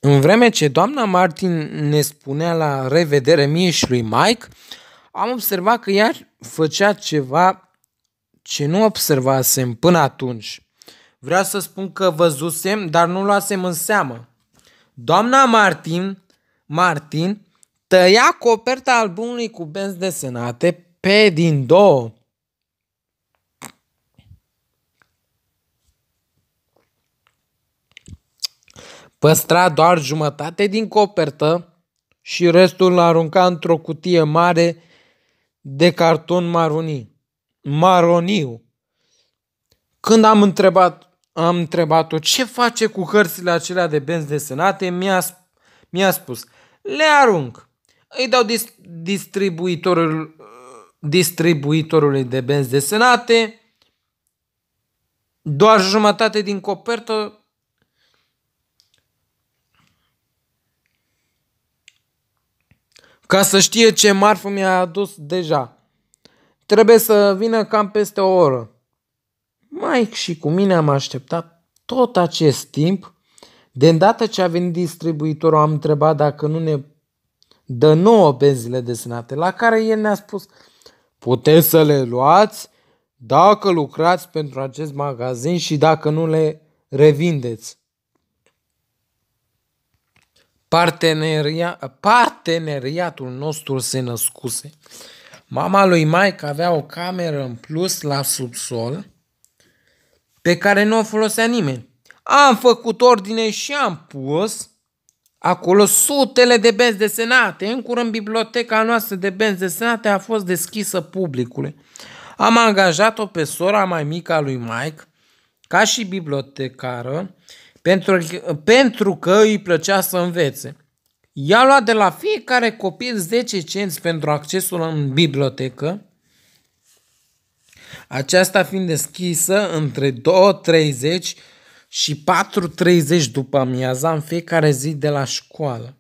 în vreme ce doamna Martin ne spunea la revedere mie și lui Mike, am observat că ea făcea ceva ce nu observasem până atunci. Vreau să spun că văzusem, dar nu luasem în seamă. Doamna Martin, Martin tăia coperta albumului cu benzi desenate pe din două. Păstra doar jumătate din copertă și restul îl arunca într-o cutie mare de carton maroni, maroniu. Când am întrebat, am întrebat-o ce face cu cărțile acelea de benzi desenate, mi-a, mi-a spus, le arunc îi dau dis- distribuitorul, distribuitorului de benzi desenate, doar jumătate din copertă ca să știe ce marfă mi-a adus deja. Trebuie să vină cam peste o oră. mai și cu mine am așteptat tot acest timp. De îndată ce a venit distribuitorul, am întrebat dacă nu ne dă nouă benzile desenate, la care el ne-a spus puteți să le luați dacă lucrați pentru acest magazin și dacă nu le revindeți. Parteneria, parteneriatul nostru se născuse. Mama lui Mike avea o cameră în plus la subsol pe care nu o folosea nimeni. Am făcut ordine și am pus Acolo sutele de benzi desenate. În curând biblioteca noastră de benzi desenate a fost deschisă publicului. Am angajat-o pe sora mai mică a lui Mike ca și bibliotecară pentru, pentru că îi plăcea să învețe. Ea lua de la fiecare copil 10 cenți pentru accesul în bibliotecă, aceasta fiind deschisă între 2.30 și 4.30 după amiaza în fiecare zi de la școală.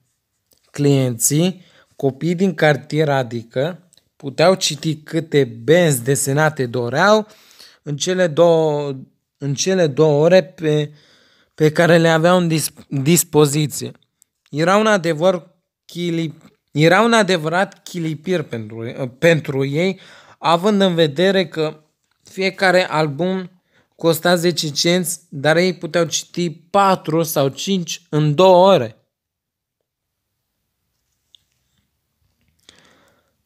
Clienții, copii din cartier adică, puteau citi câte benzi desenate doreau în cele două, în cele două ore pe, pe care le aveau în disp- dispoziție. Era un adevăr chilip, era un adevărat chilipir pentru, pentru ei, având în vedere că fiecare album costa 10 cenți, dar ei puteau citi 4 sau 5 în 2 ore.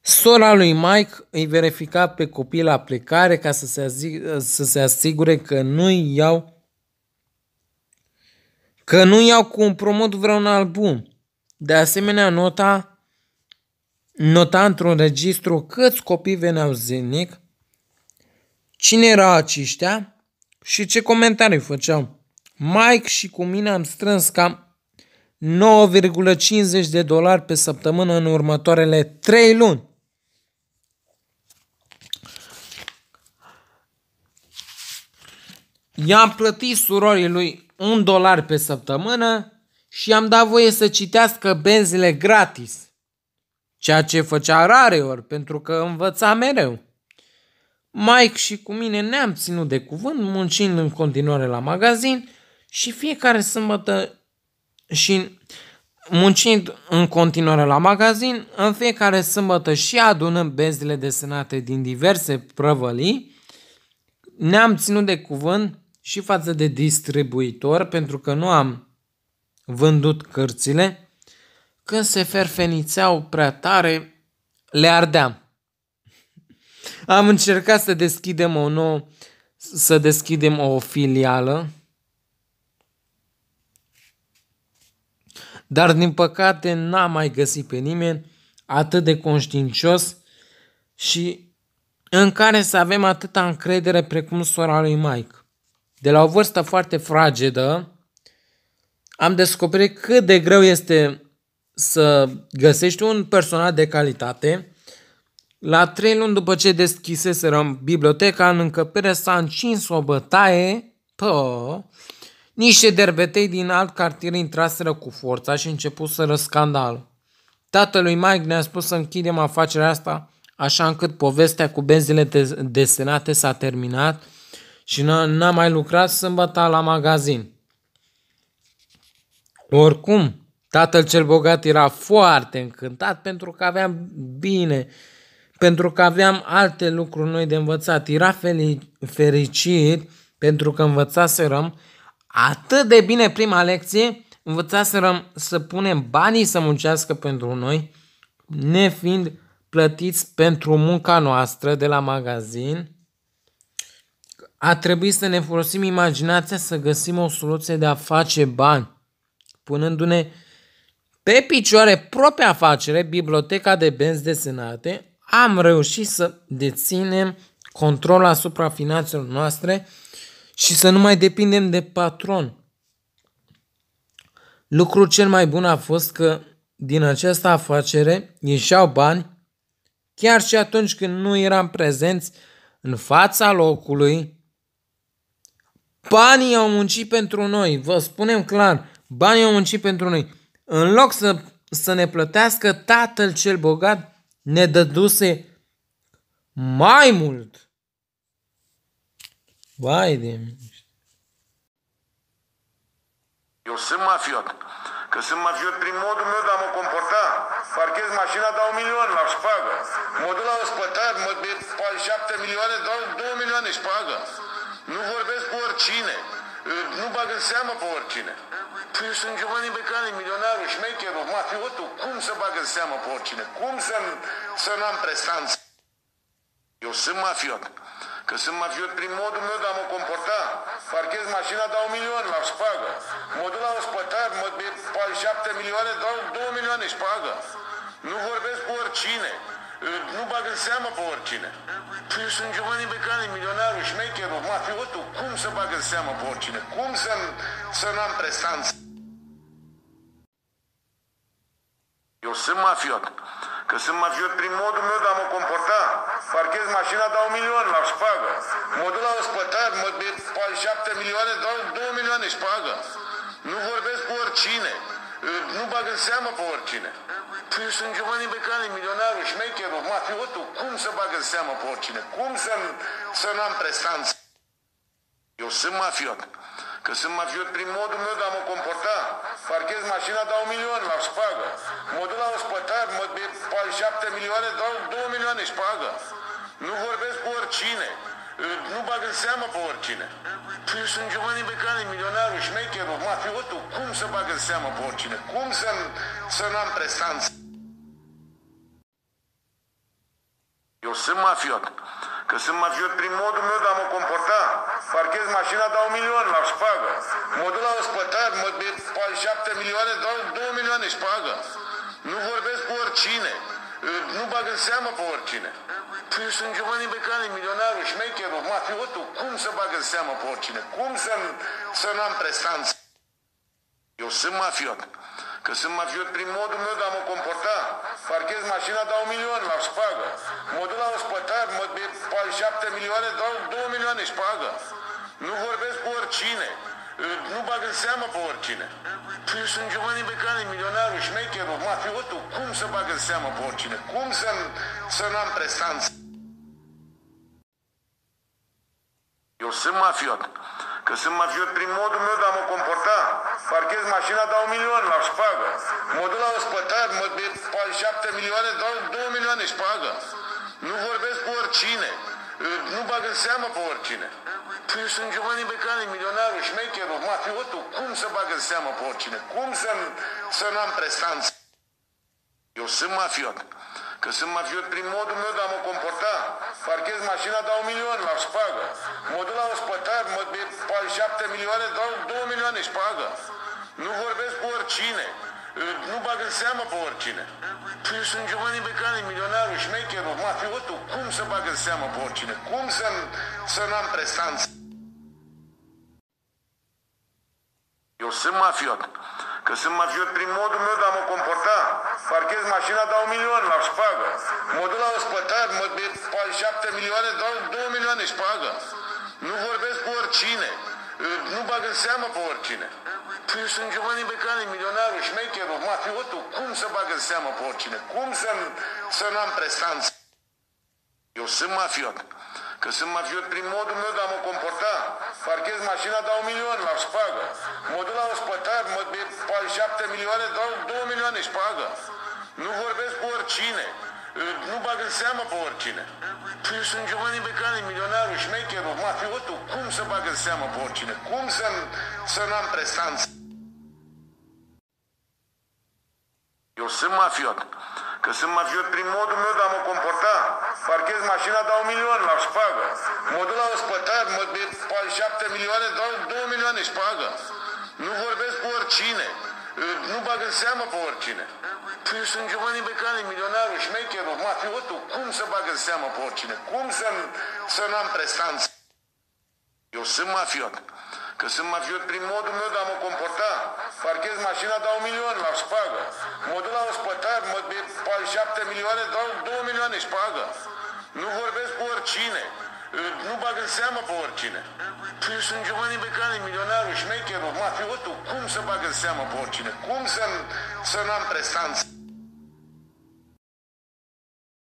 Sora lui Mike îi verifica pe copii la plecare ca să se, să se asigure că nu iau că nu iau cu un promot vreun album. De asemenea, nota, nota într-un registru câți copii veneau zilnic, cine erau aceștia și ce comentarii făceau. Mike și cu mine am strâns cam 9,50 de dolari pe săptămână în următoarele 3 luni. I-am plătit surorii lui un dolar pe săptămână și i-am dat voie să citească benzile gratis. Ceea ce făcea rare ori, pentru că învăța mereu. Mike și cu mine ne-am ținut de cuvânt, muncind în continuare la magazin și fiecare sâmbătă și muncind în continuare la magazin, în fiecare sâmbătă și adunând benzile desenate din diverse prăvălii, ne-am ținut de cuvânt și față de distribuitor, pentru că nu am vândut cărțile, când se ferfenițeau prea tare, le ardeam. Am încercat să deschidem o nouă, să deschidem o filială, dar din păcate n-am mai găsit pe nimeni atât de conștiincios și în care să avem atâta încredere precum sora lui Mike. De la o vârstă foarte fragedă, am descoperit cât de greu este să găsești un personal de calitate la trei luni după ce deschiseserăm biblioteca, în încăpere s-a încins o bătaie, pă, niște derbetei din alt cartier intraseră cu forța și început să răscandal. Tatălui Mike ne-a spus să închidem afacerea asta, așa încât povestea cu benzile desenate s-a terminat și n-a mai lucrat sâmbătă la magazin. Oricum, tatăl cel bogat era foarte încântat pentru că aveam bine pentru că aveam alte lucruri noi de învățat. Era fericit pentru că învățaserăm atât de bine prima lecție, învățaserăm să punem banii să muncească pentru noi, nefiind plătiți pentru munca noastră de la magazin, a trebuit să ne folosim imaginația să găsim o soluție de a face bani, punându-ne pe picioare propria afacere, biblioteca de benzi desenate, am reușit să deținem control asupra finanțelor noastre și să nu mai depindem de patron. Lucrul cel mai bun a fost că din această afacere ieșeau bani chiar și atunci când nu eram prezenți în fața locului. Banii au muncit pentru noi, vă spunem clar, banii au muncit pentru noi. În loc să, să ne plătească tatăl cel bogat, ne dăduse mai mult. Vai de mine. Eu sunt mafiot. Că sunt mafiot prin modul meu de a mă comporta. Parchez mașina, dau un milion la șpagă. Mă duc la ospătar, mă de 7 milioane, dau 2 milioane șpagă. Nu vorbesc cu oricine. Nu bag în seamă pe oricine. Când sunt Giovanni Becali, milionarul, șmecherul, mafiotul, cum să bagă în seamă pe oricine? Cum să, să nu am prestanță? Eu sunt mafiot. Că sunt mafiot prin modul meu de a mă comporta. Parchez mașina, dau un milion, la spagă. Mă duc la ospătar, mă de 7 milioane, dau 2 milioane spagă. Nu vorbesc cu oricine. Nu bag în seamă pe oricine. Păi eu sunt Giovanni Becali, milionarul, șmecherul, mafiotul. Cum să bag în seamă pe oricine? Cum să, să nu am prestanță? Eu sunt mafiot. Că sunt mafiot prin modul meu de a mă comporta. Parchez mașina, dau un milion la șpagă. Mă duc la ospătar, spătar, mă de 7 milioane, dau 2 milioane șpagă. Nu vorbesc cu oricine. Nu bag în seamă pe oricine. Păi eu sunt Giovanni Becali, milionarul, șmecherul, mafiotul. Cum să bag în seamă pe oricine? Cum să, să n am prestanță? Eu sunt mafiot. Că sunt mafiot prin modul meu de a mă comporta. Parchez mașina, dau un milion la spagă. Mă duc la ospătar, mă de 7 milioane, dau 2 milioane șpagă. Nu vorbesc cu oricine. Nu bag în seamă pe oricine. Păi eu sunt Giovanni Becali, milionarul, șmecherul, mafiotul. Cum să bag în seamă pe oricine? Cum să, să n-am prestanță? Eu sunt mafiot. Că sunt mafiot prin modul meu de a mă comporta. Parchez mașina, dau un milion la șpagă. Mă duc la ospătar, mă de 7 milioane, dau 2 milioane șpagă. Nu vorbesc cu oricine. Nu bag în seamă pe oricine. Păi eu sunt Giovanni Becali, milionarul, șmecherul, mafiotul. Cum să bag în seamă pe oricine? Cum să, să nu am prestanță? Eu sunt mafiot. Că sunt mafiot prin modul meu de a mă comporta. Parchez mașina, dau un milion la spagă. Mă duc la ospătar, mă de 7 milioane, dau 2 milioane șpagă. Nu vorbesc cu oricine. Nu bag în seamă pe oricine. Păi eu sunt Giovanni Becali, milionarul, șmecherul, mafiotul. Cum să bag în seamă pe oricine? Cum să, să n-am prestanță? Eu sunt mafiot. Că sunt mafiot prin modul meu de a mă comporta. Parchez mașina, dau un milion la șpagă. Mă duc la ospătar, mă de 7 milioane, dau 2 milioane șpagă. Nu vorbesc cu oricine. Nu bag în seamă pe oricine. Păi eu sunt Giovanni Becali, milionarul, șmecherul, mafiotul. Cum să bag în seamă pe oricine? Cum să, să n-am prestanță? Eu sunt mafiot. Că sunt mafiot prin modul meu de a mă comporta. Parchez mașina, dau un milion la șpagă. Mă duc la ospătar, mă 7 milioane, dau 2 milioane și pagă. Nu vorbesc cu oricine. Nu bag în seamă pe oricine. Păi eu sunt Giovanni Becani, milionarul, șmecherul, mafiotul. Cum să bag în seamă pe oricine? Cum să, să nu am prestanță? Eu sunt mafiot. Că sunt mafiot prin modul meu de a mă comporta. Parchez mașina, dau un milion la spagă. Mă duc la ospătar, mă, 7 milioane, dau 2 milioane șpagă. Nu vorbesc cu oricine nu bag în seamă pe oricine. Păi eu sunt Giovanni Becali, milionarul, șmecherul, mafiotul, cum să bag în seamă pe oricine? Cum să, să n-am prestanță? Eu sunt mafiot. Că sunt mafiot prin modul meu de a mă comporta. Parchez mașina, dau un milion la spagă. Mă duc la ospătar, mă, pe șapte milioane, dau două milioane și pagă. Nu vorbesc cu oricine. Nu bag în seamă pe oricine. Că sunt Giovanni Becali, milionarul, șmecherul, mafiotul, cum să bagă în seamă pe oricine? Cum să, să nu am prestanță? Eu sunt mafiot. Că sunt mafiot prin modul meu de a mă comporta. Parchez mașina, dau un milion la șpagă. Mă duc la ospătar, mă de 7 milioane, dau 2 milioane șpagă. Nu vorbesc cu oricine. Nu bag în seamă pe oricine. Și sunt Giovanni Becali, milionarul, șmecherul, mafiotul, cum să bagă în seamă pe oricine? Cum să, să n-am prestanță? Eu sunt mafiot. Că sunt mafiot prin modul meu de a mă comporta. Parchez mașina, dau un milion la spagă. Mă duc la un spătar, mă de 7 milioane, dau 2 milioane spagă. Nu vorbesc cu oricine. Nu bag în seamă pe oricine. Eu sunt Giovanni Becali, milionarul, șmecherul, mafiotul. Cum să bag în seamă pe oricine? Cum să, să n-am prestanță?